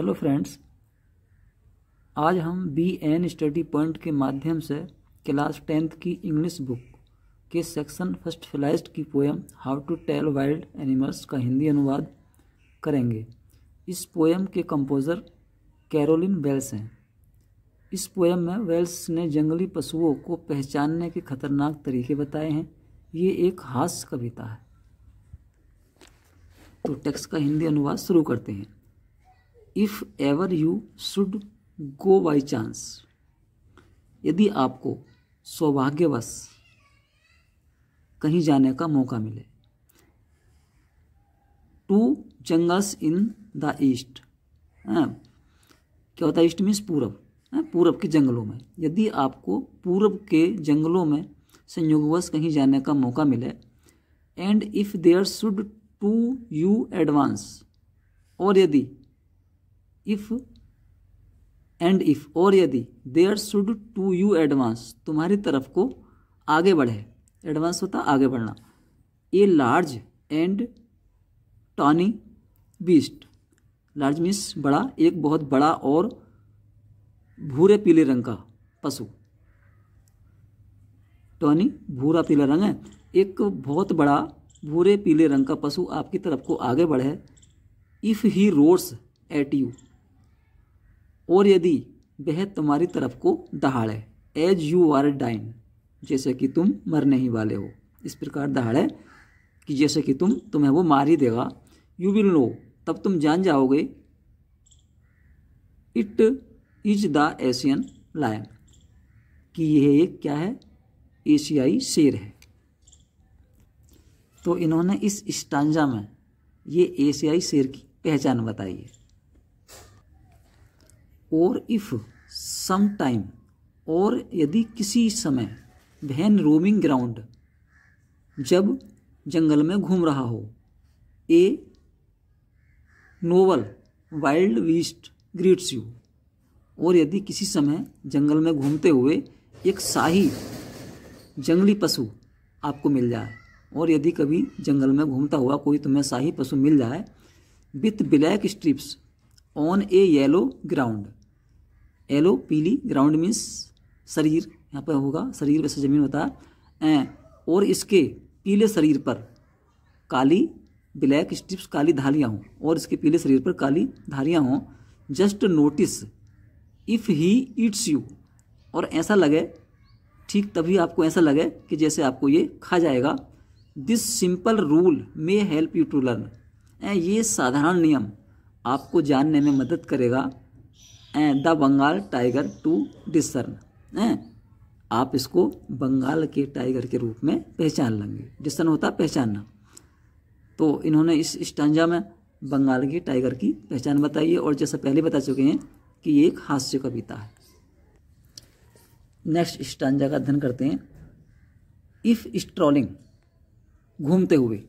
Hello friends आज हम B N study point के माध्यम से क्लास टेंथ की इंग्लिश बुक के सेक्शन फर्स्ट फ्लाइस्ट की poem how to tell wild animals का हिंदी अनुवाद करेंगे इस पोएम के कंपोज़र कैरोलिन वेल्स हैं इस पोएम में वेल्स ने जंगली पशुओं को पहचानने के खतरनाक तरीके बताए हैं ये एक हास्य कविता है तो टेक्स्ट का हिंदी अनुवाद शुरू करते हैं if ever you should go by chance यदि आपको सौभाग्यवश कहीं जाने का मौका मिले to jungles in the east क्या होता है ईस्ट मीन्स पूरब हाँ? पूरब के जंगलों में यदि आपको पूरब के जंगलों में संयोगवश कहीं जाने का मौका मिले and if there should to you advance और यदि इफ़ एंड इफ़ और यदि there should to you advance तुम्हारी तरफ को आगे बढ़े एडवांस होता आगे बढ़ना a large and tawny beast large means बड़ा एक बहुत बड़ा और भूरे पीले रंग का पशु टॉनी भूरा पीला रंग है एक बहुत बड़ा भूरे पीले रंग का पशु आपकी तरफ को आगे बढ़े if he roars at you और यदि वह तुम्हारी तरफ को दहाड़े एज यू आर डाइन जैसे कि तुम मरने ही वाले हो इस प्रकार दहाड़े कि जैसे कि तुम तुम्हें वो मार ही देगा यू विल नो तब तुम जान जाओगे it is the Asian lion कि यह एक क्या है एशियाई शेर है तो इन्होंने इस स्टांजा में ये एशियाई शेर की पहचान बताई है और इफ़ सम टाइम और यदि किसी समय वहन रोमिंग ग्राउंड जब जंगल में घूम रहा हो a noble wild beast greets you और यदि किसी समय जंगल में घूमते हुए एक शाही जंगली पशु आपको मिल जाए और यदि कभी जंगल में घूमता हुआ कोई तुम्हें शाही पशु मिल जाए with black stripes on a yellow ground yellow पीली ग्राउंड मीन्स शरीर यहाँ पर होगा शरीर वैसे जमीन होता है और इसके पीले शरीर पर काली ब्लैक स्ट्रिप्स काली धारियाँ हों और इसके पीले शरीर पर काली धारियाँ हों just notice if he eats you और ऐसा लगे ठीक तभी आपको ऐसा लगे कि जैसे आपको ये खा जाएगा this simple rule may help you to learn a ये साधारण नियम आपको जानने में मदद करेगा the Bengal tiger to discern आप इसको बंगाल के टाइगर के रूप में पहचान लेंगे डिसन होता पहचानना तो इन्होंने इस स्टांजा में बंगाल के टाइगर की पहचान बताई है और जैसा पहले बता चुके हैं कि ये एक हास्य कविता है नेक्स्ट स्टांजा का अध्ययन करते हैं इफ़ स्ट्रॉलिंग घूमते हुए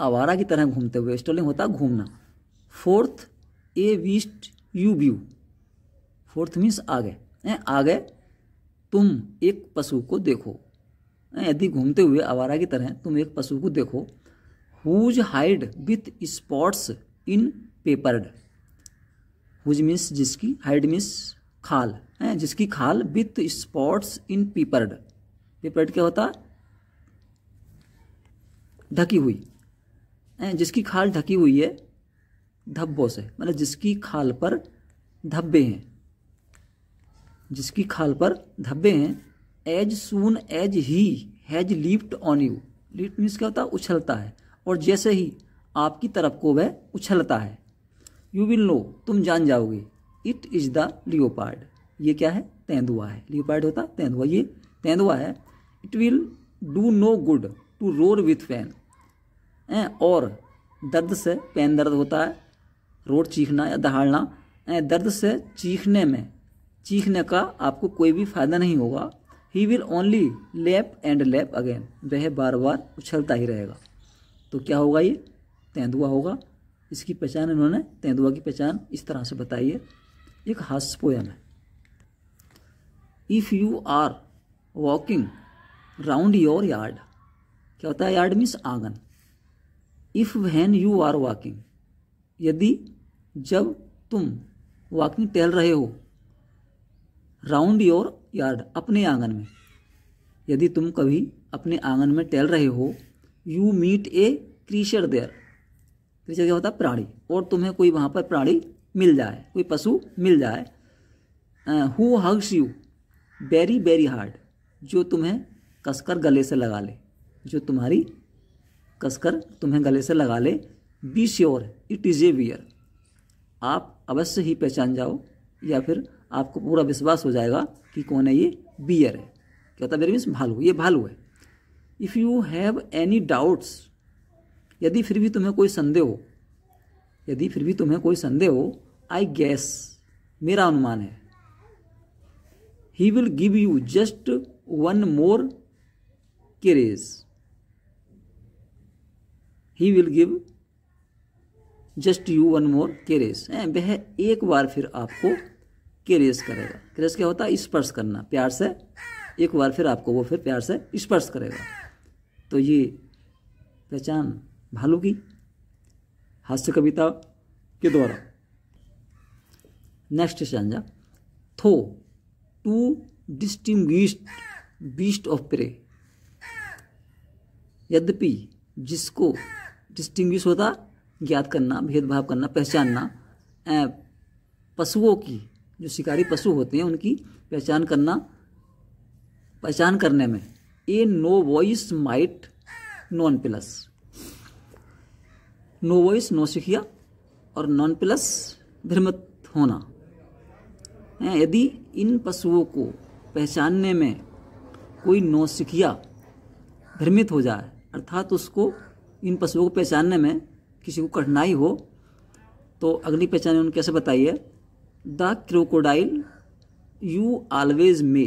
आवारा की तरह घूमते हुए स्ट्रॉलिंग होता घूमना forth a beast you view forth means आ गए आ गए तुम एक पशु को देखो यदि घूमते हुए आवारा की तरह तुम एक पशु को देखो whose hide with spots in peppered whose means जिसकी हाइड मीन्स खाल है जिसकी खाल with spots in peppered peppered क्या होता ढकी हुई है जिसकी खाल ढकी हुई है धब्बों से मतलब जिसकी खाल पर धब्बे हैं जिसकी खाल पर धब्बे हैं as soon as he has lift on you lift means क्या होता है उछलता है और जैसे ही आपकी तरफ को वह उछलता है यू विल नो तुम जान जाओगे इट इज़ द लियोपार्ड ये क्या है तेंदुआ है लियोपार्ड होता तेंदुआ ये तेंदुआ है it will do no good to roar with pain और दर्द से पेन दर्द होता है रोर चीखना या दहाड़ना दर्द से चीखने में चीखने का आपको कोई भी फायदा नहीं होगा he will only leap and leap again वह बार बार उछलता ही रहेगा तो क्या होगा ये तेंदुआ होगा इसकी पहचान इन्होंने तेंदुआ की पहचान इस तरह से बताई है एक हास्य पोयम है if you are walking round your yard क्या होता है यार्ड मीन्स आंगन if when you are walking यदि जब तुम वॉकिंग टहल रहे हो राउंड योर यार्ड अपने आंगन में यदि तुम कभी अपने आंगन में टहल रहे हो you meet a creature there creature क्या होता है प्राणी और तुम्हें कोई वहाँ पर प्राणी मिल जाए कोई पशु मिल जाए who hugs you very very hard जो तुम्हें कसकर गले से लगा ले जो तुम्हारी कसकर तुम्हें गले से लगा ले be sure it is a bear आप अवश्य ही पहचान जाओ या फिर आपको पूरा विश्वास हो जाएगा कि कौन है ये बियर है क्या होता है बेयर मीन्स भालू ये भालू है if you have any doubts यदि फिर भी तुम्हें कोई संदेह हो यदि फिर भी तुम्हें कोई संदेह हो आई गैस मेरा अनुमान है he will give you just one more caress he will give just you one more caress वह एक बार फिर आपको रेस करेगा क्रेस क्या होता है स्पर्श करना प्यार से एक बार फिर आपको वो फिर प्यार से स्पर्श करेगा तो ये पहचान भालू की हास्य कविता के द्वारा next stanza though to distinguish beast of prey यद्यपि जिसको डिस्टिंग्विश होता ज्ञात करना भेदभाव करना पहचानना पशुओं की जो शिकारी पशु होते हैं उनकी पहचान करना पहचान करने में a novice might nonplus novice नो सिखिया और नॉन प्लस भ्रमित होना यदि इन पशुओं को पहचानने में कोई नौ सिखिया भ्रमित हो जाए अर्थात उसको इन पशुओं को पहचानने में किसी को कठिनाई हो तो अगली पहचान उन्हें कैसे बताइए the crocodile you always may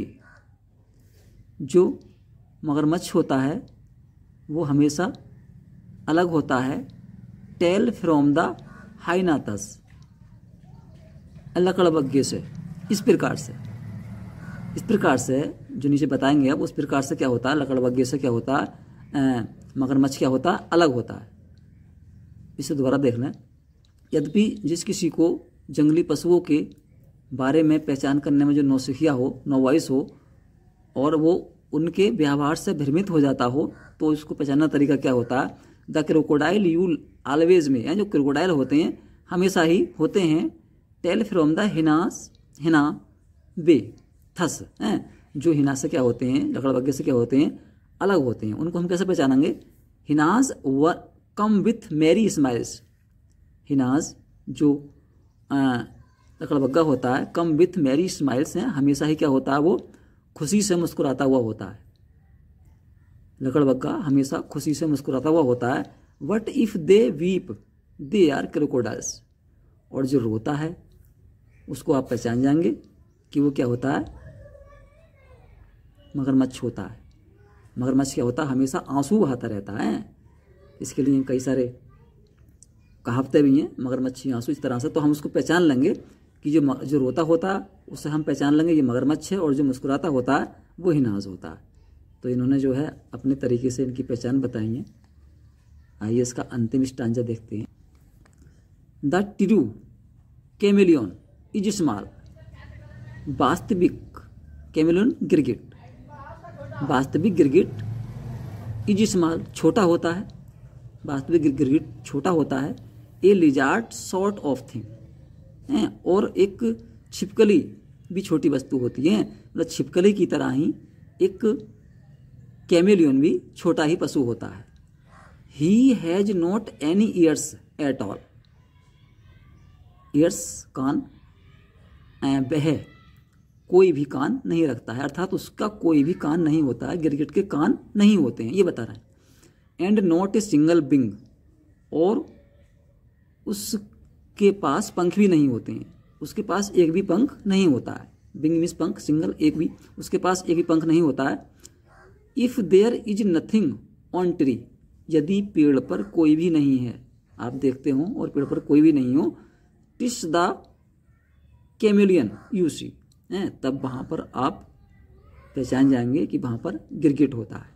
जो मगरमच्छ होता है वो हमेशा अलग होता है टेल फ्रॉम द हाइनातस लकड़बग्गे से इस प्रकार से इस प्रकार से जो नीचे बताएंगे अब उस प्रकार से क्या होता है लकड़बग्गे से क्या होता है मगरमच्छ क्या होता है अलग होता है इसे दोबारा देख लें यद्यपि जिस किसी को जंगली पशुओं के बारे में पहचान करने में जो नौसिखिया हो नौवाइस हो और वो उनके व्यवहार से भ्रमित हो जाता हो तो उसको पहचानना तरीका क्या होता है द क्रोकोडाइल यू ऑलवेज में या जो क्रोकोडाइल होते हैं हमेशा ही होते हैं tell from the hyenas hyena बे थस हैं जो हिना से क्या होते हैं लकड़बग्गे से क्या होते हैं अलग होते हैं उनको हम कैसे पहचानेंगे हिनाज व कम विथ मेरी स्माइल्स हिनाज जो लकड़बग्गा होता है कम विथ मैरी स्माइल्स हैं हमेशा ही क्या होता है वो खुशी से मुस्कुराता हुआ होता है लकड़बग्गा हमेशा खुशी से मुस्कुराता हुआ होता है what if they weep they are crocodiles और जो रोता है उसको आप पहचान जाएंगे कि वो क्या होता है मगरमच्छ होता है मगरमच्छ क्या होता है हमेशा आंसू बहाता रहता है इसके लिए कई सारे कहावतें भी हैं मगरमच्छ आंसू इस तरह से तो हम उसको पहचान लेंगे कि जो जो रोता होता उससे हम पहचान लेंगे ये मगरमच्छ है और जो मुस्कुराता होता है वो ही नाज होता है तो इन्होंने जो है अपने तरीके से इनकी पहचान बताई है आइए इसका अंतिम स्टांजा देखते हैं the true chameleon is small वास्तविक केमिलियन गिरगिट वास्तविक गिरगिट इज स्मॉल छोटा होता है वास्तविक गिरगिट छोटा होता है a lizard sort of thing हैं और एक छिपकली भी छोटी वस्तु होती है मतलब छिपकली की तरह ही एक कैमिलियन भी छोटा ही पशु होता है he has not any ears at all ears कान वह कोई भी कान नहीं रखता है अर्थात उसका कोई भी कान नहीं होता है गिरगिट के कान नहीं होते हैं ये बता रहा है and not a single wing और उसके पास पंख भी नहीं होते हैं उसके पास एक भी पंख नहीं होता है बिंग मिस पंख सिंगल एक भी उसके पास एक भी पंख नहीं होता है if there is nothing on tree यदि पेड़ पर कोई भी नहीं है आप देखते हो और पेड़ पर कोई भी नहीं हो TISS the chameleon you see तब वहाँ पर आप पहचान जाएंगे कि वहाँ पर गिरगिट होता है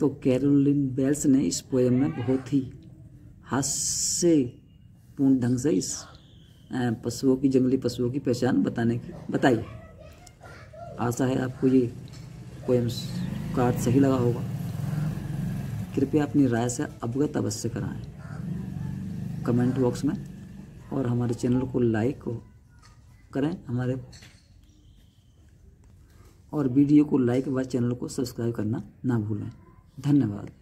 तो कैरोलिन बेल्स ने इस पोएम में बहुत ही हास्यपूर्ण ढंग से इस पशुओं की जंगली पशुओं की पहचान बताने की बताई आशा है आपको ये पोएम कार्ड सही लगा होगा कृपया अपनी राय से अवगत अवश्य कराएं कमेंट बॉक्स में और हमारे चैनल को लाइक करें हमारे और वीडियो को लाइक व चैनल को सब्सक्राइब करना ना भूलें धन्यवाद